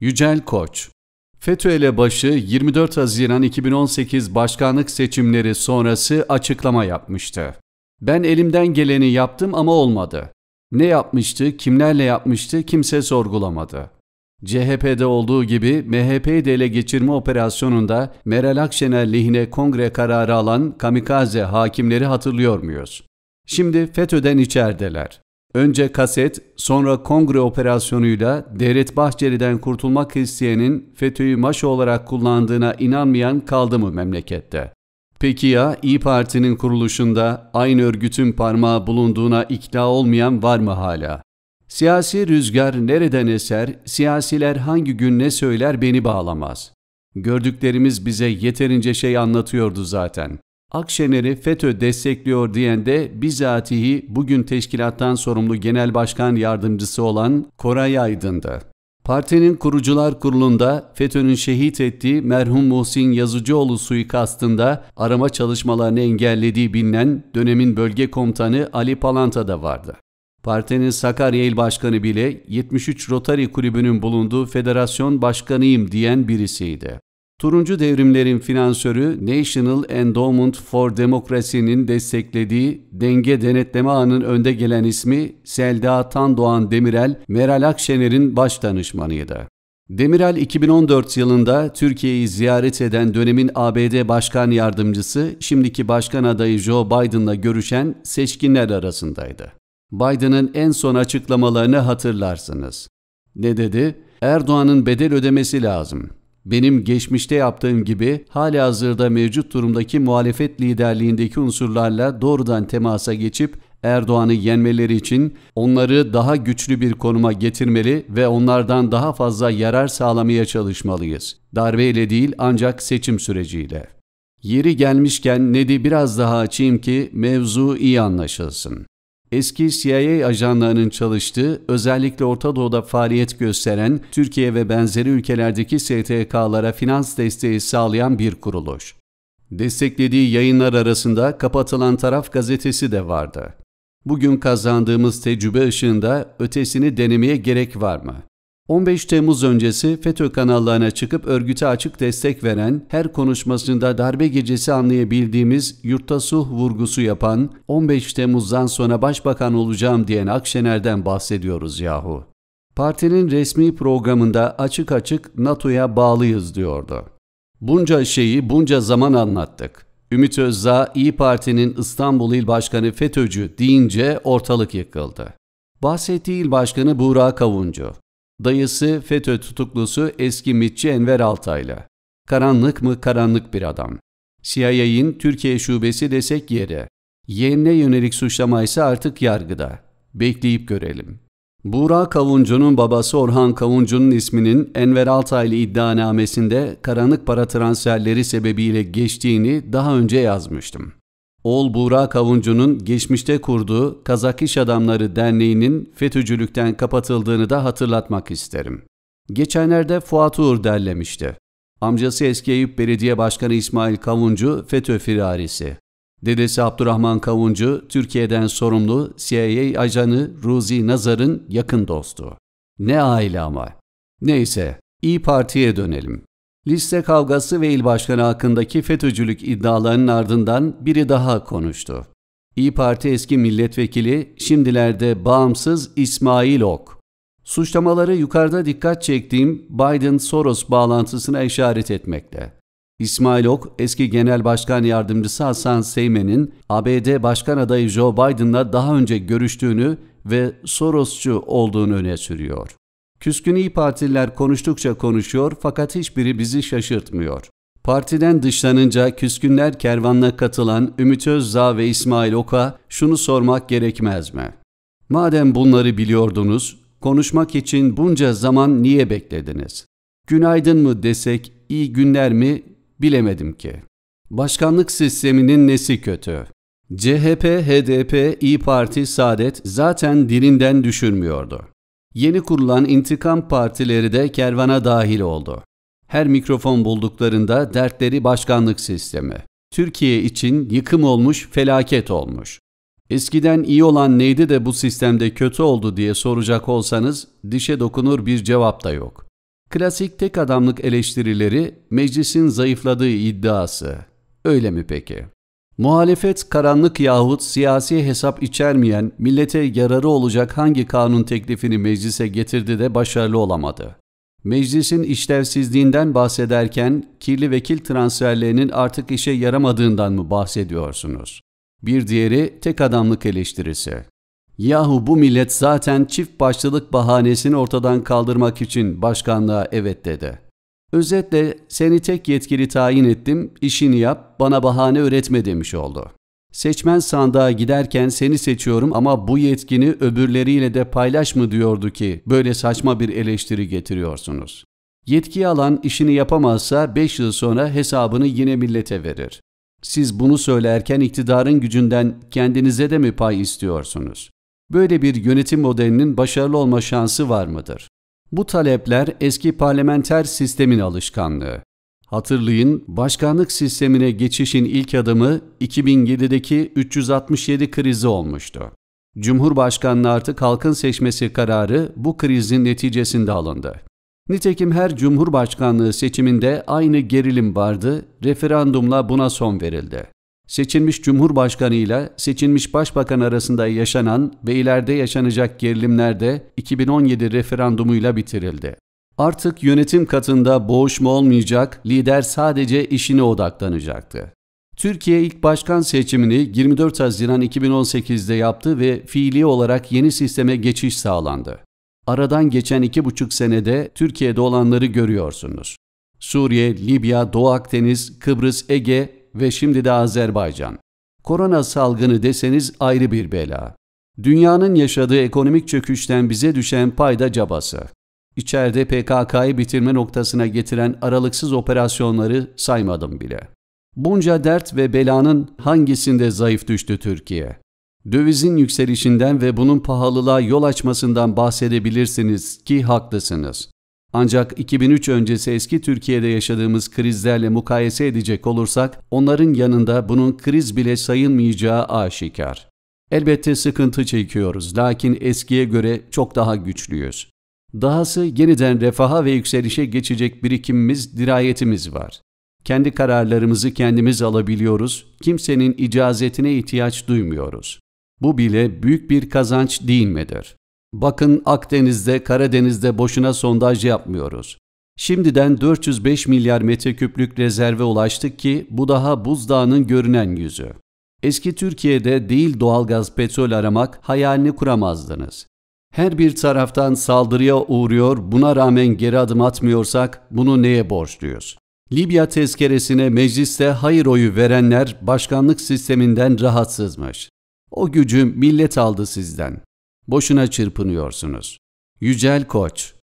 Yücel Koç FETÖ'yle başı 24 Haziran 2018 başkanlık seçimleri sonrası açıklama yapmıştı. Ben elimden geleni yaptım ama olmadı. Ne yapmıştı, kimlerle yapmıştı kimse sorgulamadı. CHP'de olduğu gibi MHP'yi de ele geçirme operasyonunda Meral Akşener lehine kongre kararı alan kamikaze hakimleri hatırlıyor muyuz? Şimdi FETÖ'den içerdeler. Önce kaset, sonra kongre operasyonuyla Devlet Bahçeli'den kurtulmak isteyenin FETÖ'yü maşa olarak kullandığına inanmayan kaldı mı memlekette? Peki ya İyi Parti'nin kuruluşunda aynı örgütün parmağı bulunduğuna ikna olmayan var mı hala? Siyasi rüzgar nereden eser, siyasiler hangi gün ne söyler beni bağlamaz. Gördüklerimiz bize yeterince şey anlatıyordu zaten. Akşener'i FETÖ destekliyor diyen de bizatihi bugün teşkilattan sorumlu genel başkan yardımcısı olan Koray Aydın'dı. Partinin kurucular kurulunda FETÖ'nün şehit ettiği merhum Muhsin Yazıcıoğlu suikastında arama çalışmalarını engellediği bilinen dönemin bölge komutanı Ali Palanta da vardı. Partinin Sakarya İl Başkanı bile 73 Rotary Kulübü'nün bulunduğu federasyon başkanıyım diyen birisiydi. Turuncu devrimlerin finansörü National Endowment for Democracy'nin desteklediği denge denetleme ağının önde gelen ismi Selda Tandoğan Demirel, Meral Akşener'in baş danışmanıydı. Demirel 2014 yılında Türkiye'yi ziyaret eden dönemin ABD Başkan Yardımcısı, şimdiki başkan adayı Joe Biden'la görüşen seçkinler arasındaydı. Biden'ın en son açıklamalarını hatırlarsınız. Ne dedi? Erdoğan'ın bedel ödemesi lazım. Benim geçmişte yaptığım gibi hala hazırda mevcut durumdaki muhalefet liderliğindeki unsurlarla doğrudan temasa geçip Erdoğan'ı yenmeleri için onları daha güçlü bir konuma getirmeli ve onlardan daha fazla yarar sağlamaya çalışmalıyız. Darbeyle değil ancak seçim süreciyle. Yeri gelmişken Ned'i biraz daha açayım ki mevzu iyi anlaşılsın. Eski CIA ajanlarının çalıştığı, özellikle Orta Doğu'da faaliyet gösteren, Türkiye ve benzeri ülkelerdeki STK'lara finans desteği sağlayan bir kuruluş. Desteklediği yayınlar arasında kapatılan taraf gazetesi de vardı. Bugün kazandığımız tecrübe ışığında ötesini denemeye gerek var mı? 15 Temmuz öncesi FETÖ kanallarına çıkıp örgüte açık destek veren, her konuşmasında darbe gecesi anlayabildiğimiz yurtta suh vurgusu yapan, 15 Temmuz'dan sonra başbakan olacağım diyen Akşener'den bahsediyoruz yahu. Partinin resmi programında açık açık NATO'ya bağlıyız diyordu. Bunca şeyi bunca zaman anlattık. Ümit Özdağ, İyi Parti'nin İstanbul İl Başkanı FETÖ'cü deyince ortalık yıkıldı. Bahsettiği il başkanı Buğra Kavuncu. Dayısı FETÖ tutuklusu eski mitçi Enver Altaylı. Karanlık mı karanlık bir adam. CIA'in Türkiye şubesi desek yere. Yeğenine yönelik suçlama ise artık yargıda. Bekleyip görelim. Buğra Kavuncu'nun babası Orhan Kavuncu'nun isminin Enver Altaylı iddianamesinde karanlık para transferleri sebebiyle geçtiğini daha önce yazmıştım. Oğul Buğra Kavuncu'nun geçmişte kurduğu Kazak İş Adamları Derneği'nin FETÖ'cülükten kapatıldığını da hatırlatmak isterim. Geçenlerde Fuat Uğur derlemişti. Amcası eski Eyüp Belediye Başkanı İsmail Kavuncu FETÖ firarisi. Dedesi Abdurrahman Kavuncu, Türkiye'den sorumlu CIA ajanı Ruzi Nazar'ın yakın dostu. Ne aile ama. Neyse, İyi Parti'ye dönelim. Liste kavgası ve il başkanı hakkındaki FETÖ'cülük iddialarının ardından biri daha konuştu. İyi Parti eski milletvekili, şimdilerde bağımsız İsmail Ok. Suçlamaları yukarıda dikkat çektiğim Biden-Soros bağlantısına işaret etmekte. İsmail Ok, eski Genel Başkan Yardımcısı Hasan Seymen'in ABD Başkan adayı Joe Biden'la daha önce görüştüğünü ve Sorosçu olduğunu öne sürüyor. Küskün İyi Partililer konuştukça konuşuyor fakat hiçbiri bizi şaşırtmıyor. Partiden dışlanınca küskünler kervanına katılan Ümit Özdağ ve İsmail Oka şunu sormak gerekmez mi? Madem bunları biliyordunuz, konuşmak için bunca zaman niye beklediniz? Günaydın mı desek, iyi günler mi bilemedim ki. Başkanlık sisteminin nesi kötü? CHP, HDP, İyi Parti, Saadet zaten dilinden düşürmüyordu. Yeni kurulan intikam partileri de kervana dahil oldu. Her mikrofon bulduklarında dertleri başkanlık sistemi. Türkiye için yıkım olmuş, felaket olmuş. Eskiden iyi olan neydi de bu sistemde kötü oldu diye soracak olsanız dişe dokunur bir cevap da yok. Klasik tek adamlık eleştirileri meclisin zayıfladığı iddiası. Öyle mi peki? Muhalefet karanlık yahut siyasi hesap içermeyen, millete yararı olacak hangi kanun teklifini meclise getirdi de başarılı olamadı. Meclisin işlevsizliğinden bahsederken kirli vekil transferlerinin artık işe yaramadığından mı bahsediyorsunuz? Bir diğeri tek adamlık eleştirisi. Yahu bu millet zaten çift başlılık bahanesini ortadan kaldırmak için başkanlığa evet dedi. Özetle seni tek yetkili tayin ettim, işini yap, bana bahane öğretme demiş oldu. Seçmen sandığa giderken seni seçiyorum ama bu yetkini öbürleriyle de paylaş mı diyordu ki böyle saçma bir eleştiri getiriyorsunuz. Yetkiyi alan işini yapamazsa 5 yıl sonra hesabını yine millete verir. Siz bunu söylerken iktidarın gücünden kendinize de mi pay istiyorsunuz? Böyle bir yönetim modelinin başarılı olma şansı var mıdır? Bu talepler eski parlamenter sistemin alışkanlığı. Hatırlayın, başkanlık sistemine geçişin ilk adımı 2007'deki 367 krizi olmuştu. Cumhurbaşkanlığı artık halkın seçmesi kararı bu krizin neticesinde alındı. Nitekim her Cumhurbaşkanlığı seçiminde aynı gerilim vardı, referandumla buna son verildi seçilmiş Cumhurbaşkanı ile seçilmiş Başbakan arasında yaşanan ve ileride yaşanacak gerilimler de 2017 referandumuyla bitirildi. Artık yönetim katında boğuşma olmayacak, lider sadece işine odaklanacaktı. Türkiye ilk başkan seçimini 24 Haziran 2018'de yaptı ve fiili olarak yeni sisteme geçiş sağlandı. Aradan geçen iki buçuk senede Türkiye'de olanları görüyorsunuz. Suriye, Libya, Doğu Akdeniz, Kıbrıs, Ege ve şimdi de Azerbaycan. Korona salgını deseniz ayrı bir bela. Dünyanın yaşadığı ekonomik çöküşten bize düşen payda cabası. İçeride PKK'yı bitirme noktasına getiren aralıksız operasyonları saymadım bile. Bunca dert ve belanın hangisinde zayıf düştü Türkiye? Dövizin yükselişinden ve bunun pahalılığa yol açmasından bahsedebilirsiniz ki haklısınız. Ancak 2003 öncesi eski Türkiye'de yaşadığımız krizlerle mukayese edecek olursak onların yanında bunun kriz bile sayılmayacağı aşikar. Elbette sıkıntı çekiyoruz lakin eskiye göre çok daha güçlüyüz. Dahası yeniden refaha ve yükselişe geçecek birikimimiz, dirayetimiz var. Kendi kararlarımızı kendimiz alabiliyoruz, kimsenin icazetine ihtiyaç duymuyoruz. Bu bile büyük bir kazanç değil midir? Bakın Akdeniz'de, Karadeniz'de boşuna sondaj yapmıyoruz. Şimdiden 405 milyar metreküplük rezerve ulaştık ki bu daha buzdağının görünen yüzü. Eski Türkiye'de değil doğalgaz petrol aramak hayalini kuramazdınız. Her bir taraftan saldırıya uğruyor, buna rağmen geri adım atmıyorsak bunu neye borçluyuz? Libya tezkeresine mecliste hayır oyu verenler başkanlık sisteminden rahatsızmış. O gücü millet aldı sizden. Boşuna çırpınıyorsunuz. Yücel Koç